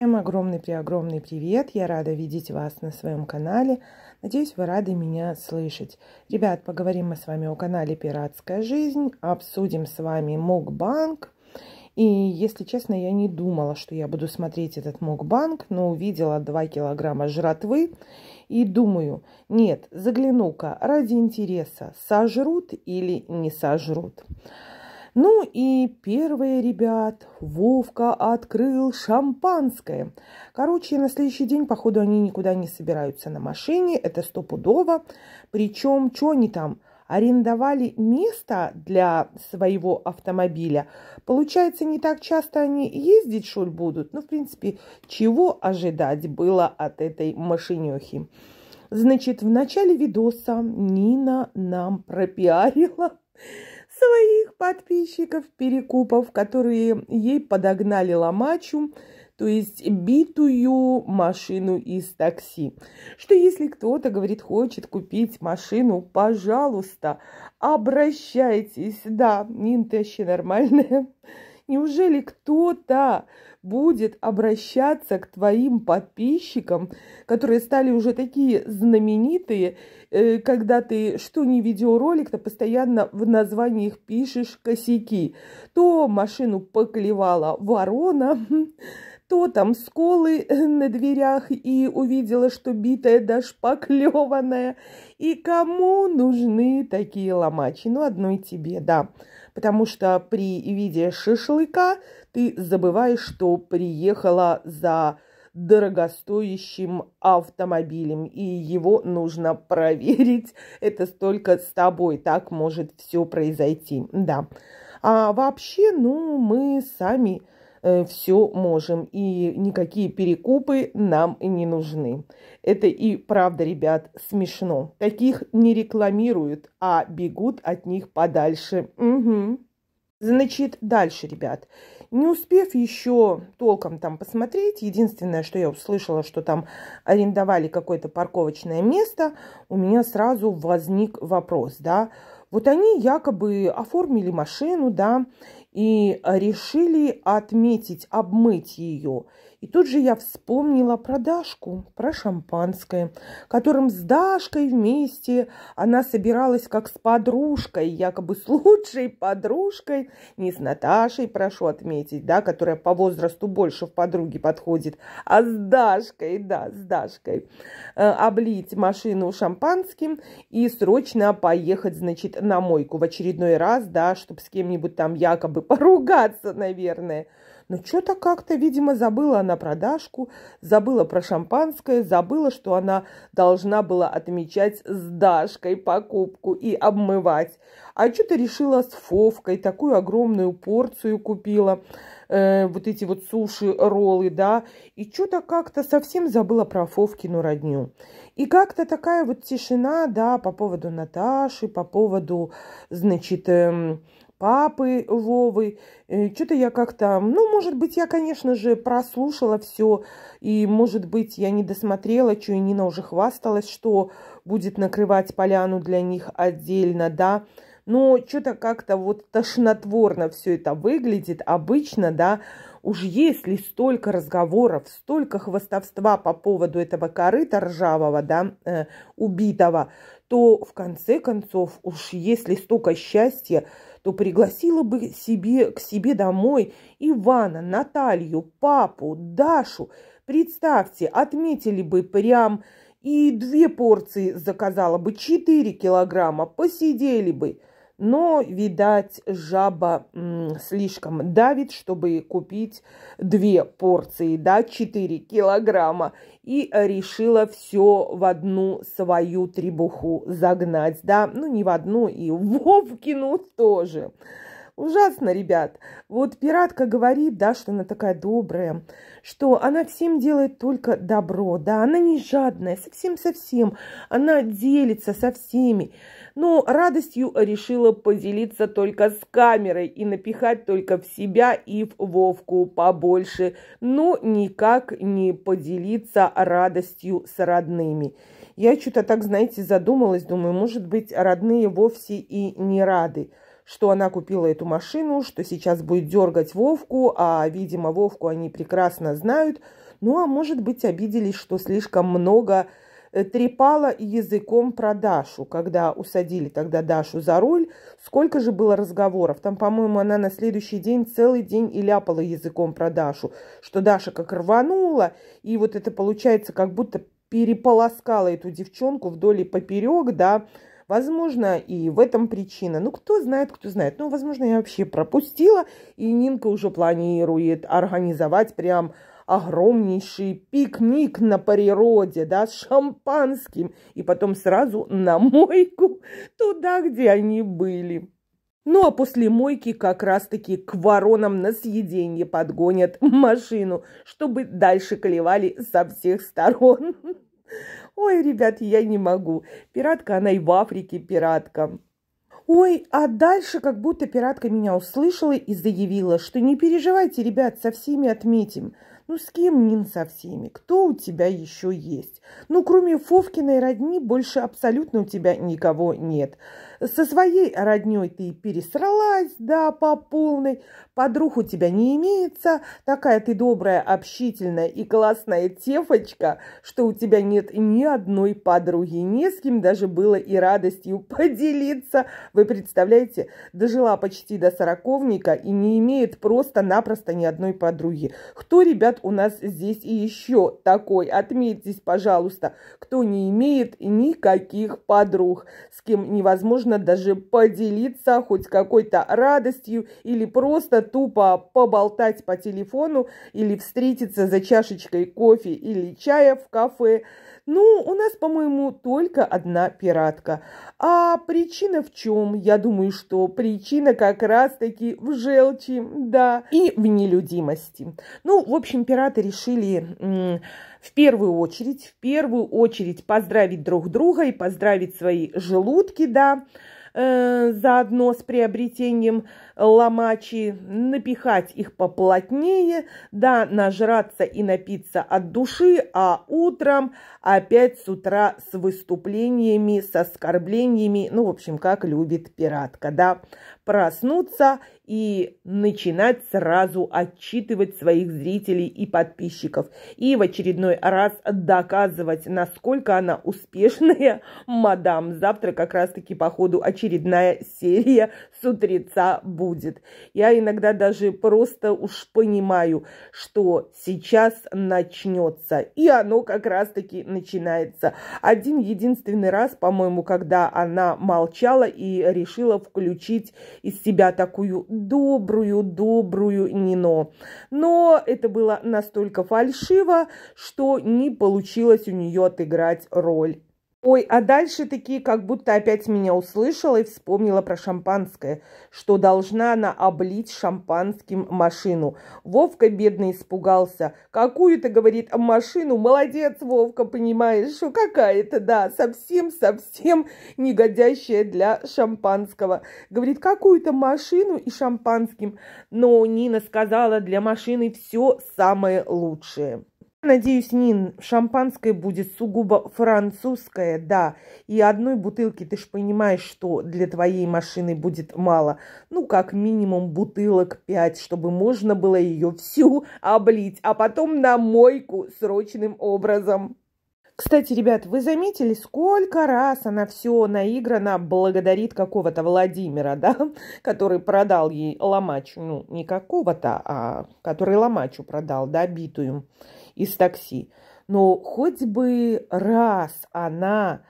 Всем огромный преогромный привет! Я рада видеть вас на своем канале. Надеюсь, вы рады меня слышать. Ребят, поговорим мы с вами о канале Пиратская жизнь, обсудим с вами мукбанк. И, если честно, я не думала, что я буду смотреть этот мукбанк, но увидела 2 килограмма жратвы и думаю, нет, загляну-ка ради интереса, сожрут или не сожрут. Ну и первые ребят Вовка открыл шампанское. Короче, на следующий день, походу, они никуда не собираются на машине. Это стопудово. Причем, что они там? арендовали место для своего автомобиля. Получается, не так часто они ездить, что ли, будут? Ну, в принципе, чего ожидать было от этой машинехи? Значит, в начале видоса Нина нам пропиарила своих подписчиков-перекупов, которые ей подогнали ломачу, то есть битую машину из такси. Что если кто-то, говорит, хочет купить машину, пожалуйста, обращайтесь. Да, Нинтащи нормальная. Неужели кто-то будет обращаться к твоим подписчикам, которые стали уже такие знаменитые, э, когда ты что не видеоролик, то постоянно в названиях пишешь косяки. То машину поклевала ворона, то там сколы э, на дверях и увидела, что битая да шпаклеванная. И кому нужны такие ломачи? Ну, одной тебе, да потому что при виде шашлыка ты забываешь, что приехала за дорогостоящим автомобилем, и его нужно проверить. Это столько с тобой, так может все произойти, да. А вообще, ну, мы сами Э, все можем, и никакие перекупы нам не нужны. Это и правда, ребят, смешно. Таких не рекламируют, а бегут от них подальше. Угу. Значит, дальше, ребят. Не успев еще толком там посмотреть, единственное, что я услышала, что там арендовали какое-то парковочное место, у меня сразу возник вопрос, да, вот они якобы оформили машину, да, и решили отметить, обмыть ее – и тут же я вспомнила про Дашку, про шампанское, которым с Дашкой вместе она собиралась как с подружкой, якобы с лучшей подружкой, не с Наташей, прошу отметить, да, которая по возрасту больше в подруге подходит, а с Дашкой, да, с Дашкой, э, облить машину шампанским и срочно поехать, значит, на мойку в очередной раз, да, чтобы с кем-нибудь там якобы поругаться, наверное. Но ну, что-то как-то, видимо, забыла она про Дашку, забыла про шампанское, забыла, что она должна была отмечать с Дашкой покупку и обмывать. А что-то решила с Фовкой, такую огромную порцию купила, э, вот эти вот суши-роллы, да. И что-то как-то совсем забыла про Фовкину родню. И как-то такая вот тишина, да, по поводу Наташи, по поводу, значит, э, папы Вовы. Э, что-то я как-то... Ну, может быть, я, конечно же, прослушала все. И, может быть, я не досмотрела, что и Нина уже хвасталась, что будет накрывать поляну для них отдельно, да. Но что-то как-то вот тошнотворно все это выглядит. Обычно, да, уж если столько разговоров, столько хвостовства по поводу этого корыта ржавого, да, э, убитого, то в конце концов, уж если столько счастья, то пригласила бы себе, к себе домой Ивана, Наталью, папу, Дашу. Представьте, отметили бы прям и две порции заказала бы, четыре килограмма, посидели бы. Но, видать, жаба слишком давит, чтобы купить две порции, да, 4 килограмма. И решила все в одну свою требуху загнать, да. Ну, не в одну, и в Вовкину тоже. Ужасно, ребят. Вот пиратка говорит, да, что она такая добрая, что она всем делает только добро, да, она не жадная, совсем-совсем, она делится со всеми. Но радостью решила поделиться только с камерой и напихать только в себя и в Вовку побольше, но никак не поделиться радостью с родными. Я что-то так, знаете, задумалась, думаю, может быть, родные вовсе и не рады что она купила эту машину, что сейчас будет дергать Вовку, а, видимо, Вовку они прекрасно знают. Ну, а может быть, обиделись, что слишком много э, трепала языком про Дашу, когда усадили тогда Дашу за руль. Сколько же было разговоров? Там, по-моему, она на следующий день целый день и ляпала языком про Дашу, что Даша как рванула, и вот это получается как будто переполоскала эту девчонку вдоль и поперек, да, Возможно, и в этом причина. Ну, кто знает, кто знает. Ну, возможно, я вообще пропустила, и Нинка уже планирует организовать прям огромнейший пикник на природе, да, с шампанским, и потом сразу на мойку туда, где они были. Ну а после мойки как раз-таки к воронам на съеденье подгонят машину, чтобы дальше клевали со всех сторон. Ой, ребят, я не могу. Пиратка она и в Африке пиратка. Ой, а дальше как будто пиратка меня услышала и заявила, что не переживайте, ребят, со всеми отметим. Ну, с кем Нин со всеми? Кто у тебя еще есть? Ну, кроме Фовкиной родни, больше абсолютно у тебя никого нет. Со своей родней ты пересралась, да, по полной. Подруг у тебя не имеется. Такая ты добрая, общительная и классная тефочка, что у тебя нет ни одной подруги. Ни с кем даже было и радостью поделиться. Вы представляете, дожила почти до сороковника и не имеет просто-напросто ни одной подруги. Кто, ребят, у нас здесь и еще такой? Отметьтесь, пожалуйста, кто не имеет никаких подруг, с кем невозможно можно даже поделиться хоть какой-то радостью или просто тупо поболтать по телефону или встретиться за чашечкой кофе или чая в кафе. Ну, у нас, по-моему, только одна пиратка. А причина в чем? Я думаю, что причина как раз-таки в желчи, да, и в нелюдимости. Ну, в общем, пираты решили в первую очередь, в первую очередь поздравить друг друга и поздравить свои желудки, да, э, заодно с приобретением ломачи, напихать их поплотнее, да, нажраться и напиться от души, а утром опять с утра с выступлениями, с оскорблениями, ну, в общем, как любит пиратка, да проснуться и начинать сразу отчитывать своих зрителей и подписчиков. И в очередной раз доказывать, насколько она успешная, мадам. Завтра как раз-таки, походу, очередная серия с утреца будет. Я иногда даже просто уж понимаю, что сейчас начнется. И оно как раз-таки начинается. Один единственный раз, по-моему, когда она молчала и решила включить из себя такую добрую-добрую Нино. Но это было настолько фальшиво, что не получилось у нее отыграть роль. Ой, а дальше такие, как будто опять меня услышала и вспомнила про шампанское, что должна она облить шампанским машину. Вовка бедный испугался. Какую-то, говорит, машину? Молодец, Вовка, понимаешь, что какая-то, да, совсем-совсем негодящая для шампанского. Говорит, какую-то машину и шампанским. Но Нина сказала, для машины все самое лучшее. Надеюсь, Нин, шампанское будет сугубо французское, да. И одной бутылки, ты же понимаешь, что для твоей машины будет мало. Ну, как минимум бутылок пять, чтобы можно было ее всю облить, а потом на мойку срочным образом. Кстати, ребят, вы заметили, сколько раз она все наиграна благодарит какого-то Владимира, да, который продал ей ломачу, ну, не какого-то, а который ломачу продал, да, битую из такси. Но хоть бы раз она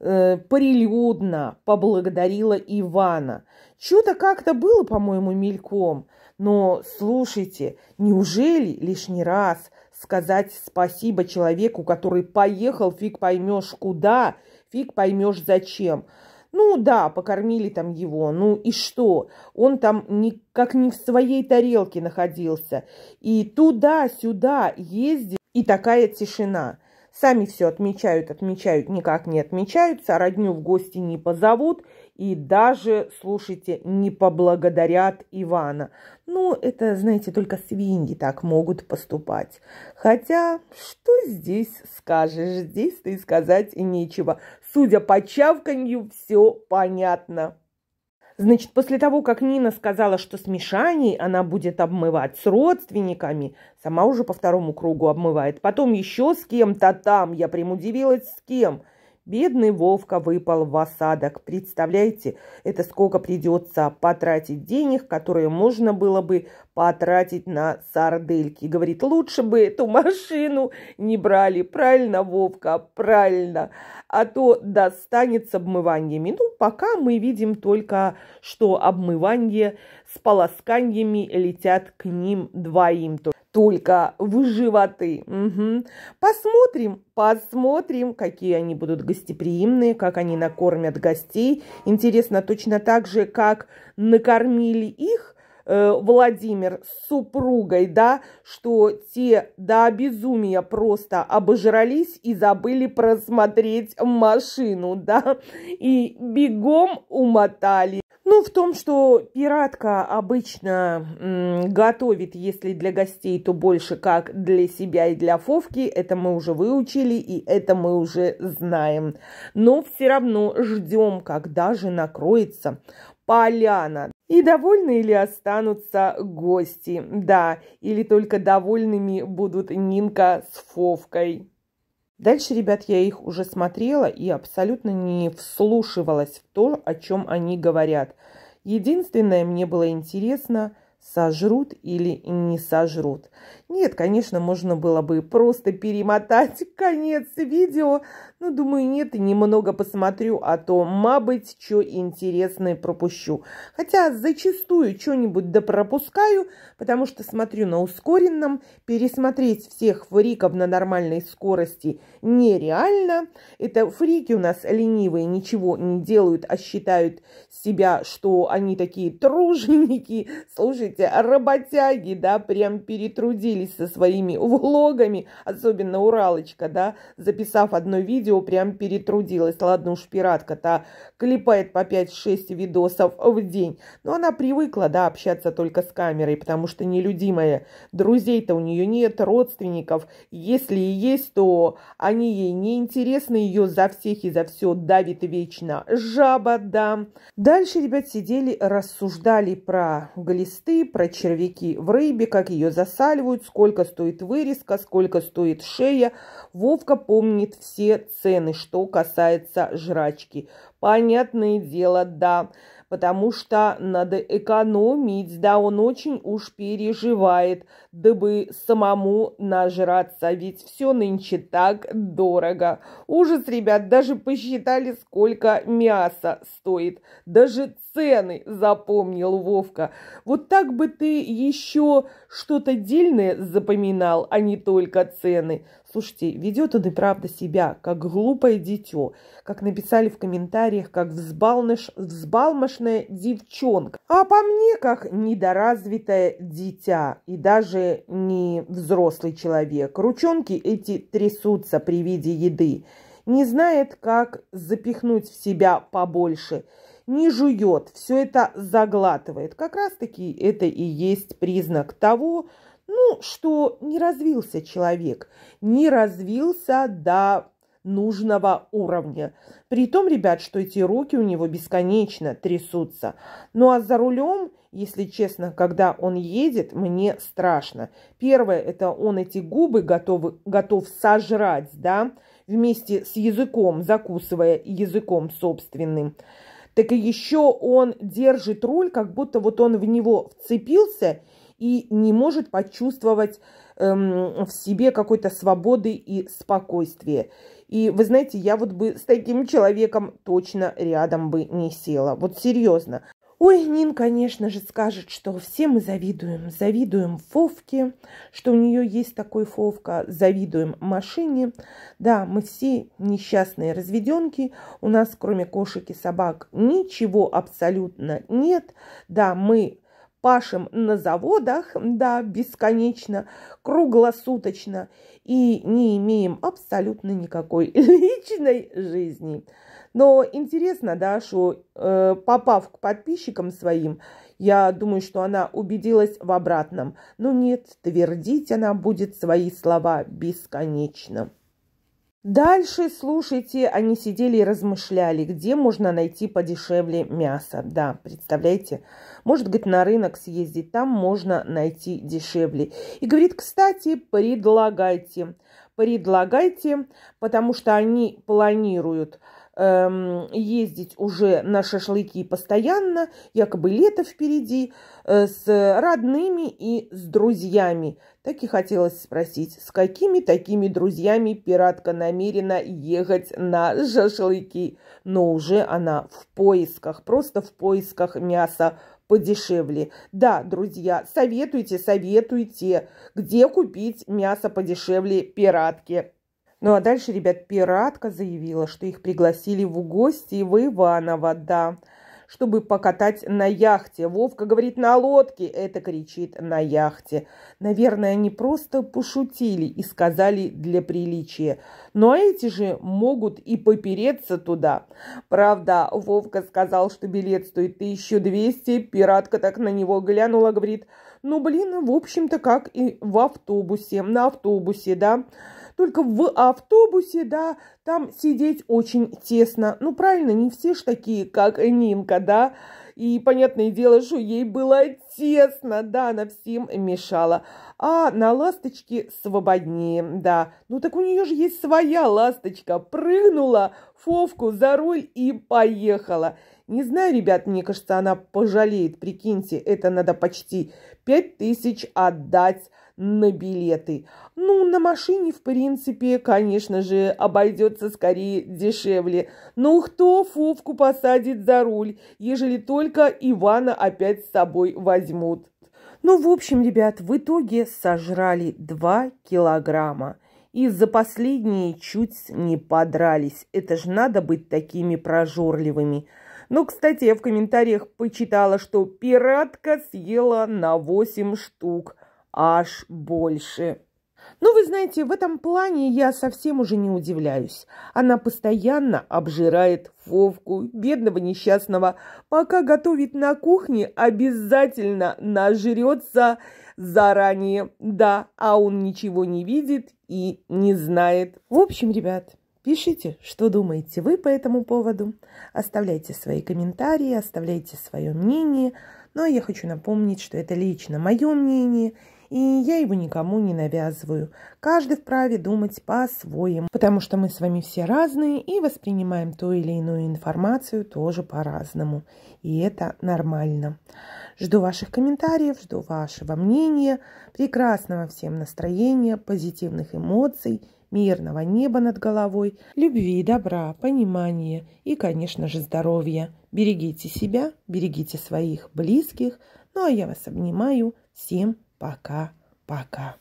э, прилюдно поблагодарила Ивана. Что-то как-то было, по-моему, мельком. Но слушайте, неужели лишний раз сказать спасибо человеку, который поехал, фиг поймешь куда, фиг поймешь зачем – ну да, покормили там его, ну и что? Он там никак не в своей тарелке находился. И туда-сюда ездит, и такая тишина. Сами все отмечают, отмечают, никак не отмечаются, а родню в гости не позовут и даже, слушайте, не поблагодарят Ивана. Ну, это, знаете, только свиньи так могут поступать. Хотя, что здесь скажешь? Здесь-то и сказать нечего. Судя по чавканью, все понятно. Значит, после того, как Нина сказала, что с Мишаней она будет обмывать с родственниками, сама уже по второму кругу обмывает, потом еще с кем-то там, я прям удивилась, с кем – Бедный Вовка выпал в осадок. Представляете, это сколько придется потратить денег, которые можно было бы потратить на сардельки. Говорит, лучше бы эту машину не брали. Правильно, Вовка, правильно. А то достанется обмываниями. Ну, пока мы видим только, что обмывание с полосканиями летят к ним двоим только в животы. Угу. Посмотрим, посмотрим, какие они будут гостеприимные, как они накормят гостей. Интересно, точно так же, как накормили их э, Владимир с супругой, да, что те до безумия просто обожрались и забыли просмотреть машину, да, и бегом умотали. Ну, в том, что пиратка обычно м, готовит, если для гостей, то больше как для себя и для Фовки. Это мы уже выучили и это мы уже знаем. Но все равно ждем, когда же накроется поляна. И довольны ли останутся гости, да, или только довольными будут Нинка с Фовкой. Дальше, ребят, я их уже смотрела и абсолютно не вслушивалась в то, о чем они говорят. Единственное, мне было интересно – сожрут или не сожрут. Нет, конечно, можно было бы просто перемотать конец видео, но думаю, нет, немного посмотрю, а то, мабыть, что интересное пропущу. Хотя зачастую что-нибудь да пропускаю, потому что смотрю на ускоренном, пересмотреть всех фриков на нормальной скорости нереально. Это фрики у нас ленивые, ничего не делают, а считают себя, что они такие труженики. Слушайте, Слушайте, работяги, да, прям перетрудились со своими влогами, особенно Уралочка, да, записав одно видео, прям перетрудилась. Ладно уж, пиратка-то клепает по 5-6 видосов в день. Но она привыкла, да, общаться только с камерой, потому что нелюдимая. Друзей-то у нее нет, родственников. Если и есть, то они ей не интересны, ее за всех и за все давит вечно жаба, да. Дальше, ребят, сидели, рассуждали про глисты, про червяки в рыбе, как ее засаливают, сколько стоит вырезка, сколько стоит шея. Вовка помнит все цены, что касается жрачки. Понятное дело, да, потому что надо экономить, да, он очень уж переживает, дабы самому нажраться, ведь все нынче так дорого. Ужас, ребят, даже посчитали, сколько мяса стоит, даже сцены, запомнил Вовка. Вот так бы ты еще что-то дельное запоминал, а не только цены. Слушайте, ведет он и правда себя, как глупое дитё, как написали в комментариях, как взбалныш, взбалмошная девчонка. А по мне, как недоразвитое дитя и даже не взрослый человек. Ручонки эти трясутся при виде еды не знает, как запихнуть в себя побольше – не жует, все это заглатывает. Как раз-таки это и есть признак того, ну, что не развился человек, не развился до нужного уровня. При том, ребят, что эти руки у него бесконечно трясутся. Ну а за рулем, если честно, когда он едет, мне страшно. Первое, это он эти губы готовы, готов сожрать, да, вместе с языком, закусывая языком собственным так и еще он держит руль, как будто вот он в него вцепился и не может почувствовать эм, в себе какой-то свободы и спокойствия. И вы знаете, я вот бы с таким человеком точно рядом бы не села. Вот серьезно. Ой, Нин, конечно же, скажет, что все мы завидуем. Завидуем Фовке, что у нее есть такой Фовка. Завидуем машине. Да, мы все несчастные разведенки. У нас, кроме кошек и собак, ничего абсолютно нет. Да, мы пашем на заводах, да, бесконечно, круглосуточно и не имеем абсолютно никакой личной жизни. Но интересно, да, что э, попав к подписчикам своим, я думаю, что она убедилась в обратном. Но ну нет, твердить она будет свои слова бесконечно. Дальше слушайте, они сидели и размышляли, где можно найти подешевле мясо. Да, представляете? Может, говорит, на рынок съездить, там можно найти дешевле. И говорит, кстати, предлагайте. Предлагайте, потому что они планируют – Эм, ездить уже на шашлыки постоянно, якобы лето впереди, э, с родными и с друзьями. Так и хотелось спросить, с какими такими друзьями пиратка намерена ехать на шашлыки? Но уже она в поисках, просто в поисках мяса подешевле. Да, друзья, советуйте, советуйте, где купить мясо подешевле пиратки. Ну а дальше, ребят, пиратка заявила, что их пригласили в гости в Иваново, да, чтобы покатать на яхте. Вовка говорит «на лодке», это кричит «на яхте». Наверное, они просто пошутили и сказали для приличия. Но эти же могут и попереться туда. Правда, Вовка сказал, что билет стоит 1200, пиратка так на него глянула, говорит «ну, блин, в общем-то, как и в автобусе, на автобусе, да». Только в автобусе, да, там сидеть очень тесно. Ну, правильно, не все ж такие, как Нинка, да. И понятное дело, что ей было тесно, да, она всем мешала. А на ласточке свободнее, да. Ну так у нее же есть своя ласточка. Прыгнула Фовку за руль и поехала. Не знаю, ребят, мне кажется, она пожалеет. Прикиньте, это надо почти пять тысяч отдать на билеты. Ну, на машине, в принципе, конечно же, обойдется скорее дешевле. Но кто Фовку посадит за руль, ежели только Ивана опять с собой возьмут? Ну, в общем, ребят, в итоге сожрали 2 килограмма. И за последние чуть не подрались. Это же надо быть такими прожорливыми. Но, ну, кстати, я в комментариях почитала, что пиратка съела на 8 штук аж больше. Ну вы знаете, в этом плане я совсем уже не удивляюсь. Она постоянно обжирает Вовку, бедного несчастного. Пока готовит на кухне, обязательно нажрется заранее. Да, а он ничего не видит и не знает. В общем, ребят, пишите, что думаете вы по этому поводу. Оставляйте свои комментарии, оставляйте свое мнение. Но я хочу напомнить, что это лично мое мнение – и я его никому не навязываю. Каждый вправе думать по-своему, потому что мы с вами все разные и воспринимаем ту или иную информацию тоже по-разному. И это нормально. Жду ваших комментариев, жду вашего мнения, прекрасного всем настроения, позитивных эмоций, мирного неба над головой, любви, добра, понимания и, конечно же, здоровья. Берегите себя, берегите своих близких. Ну а я вас обнимаю. Всем Пока-пока.